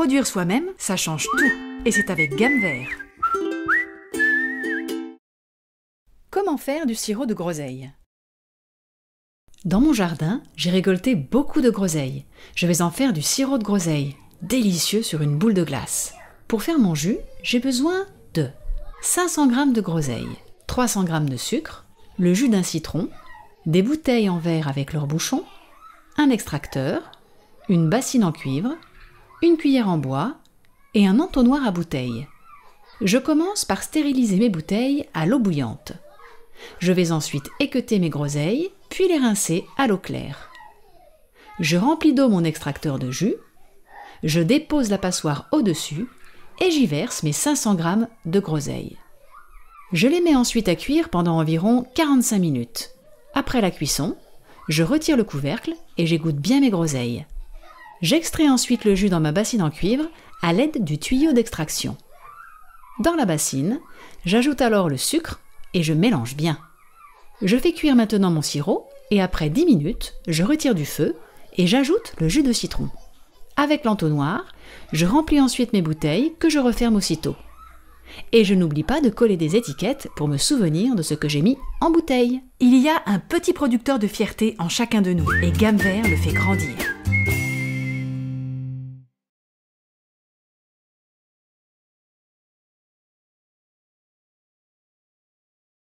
produire soi-même, ça change tout. Et c'est avec Gamme Vert. Comment faire du sirop de groseille Dans mon jardin, j'ai récolté beaucoup de groseilles. Je vais en faire du sirop de groseille, délicieux sur une boule de glace. Pour faire mon jus, j'ai besoin de 500 g de groseille, 300 g de sucre, le jus d'un citron, des bouteilles en verre avec leur bouchon, un extracteur, une bassine en cuivre, une cuillère en bois et un entonnoir à bouteilles. Je commence par stériliser mes bouteilles à l'eau bouillante. Je vais ensuite équeuter mes groseilles, puis les rincer à l'eau claire. Je remplis d'eau mon extracteur de jus, je dépose la passoire au-dessus et j'y verse mes 500 g de groseilles. Je les mets ensuite à cuire pendant environ 45 minutes. Après la cuisson, je retire le couvercle et j'égoutte bien mes groseilles. J'extrais ensuite le jus dans ma bassine en cuivre à l'aide du tuyau d'extraction. Dans la bassine, j'ajoute alors le sucre et je mélange bien. Je fais cuire maintenant mon sirop et après 10 minutes, je retire du feu et j'ajoute le jus de citron. Avec l'entonnoir, je remplis ensuite mes bouteilles que je referme aussitôt. Et je n'oublie pas de coller des étiquettes pour me souvenir de ce que j'ai mis en bouteille. Il y a un petit producteur de fierté en chacun de nous et Gamme le fait grandir.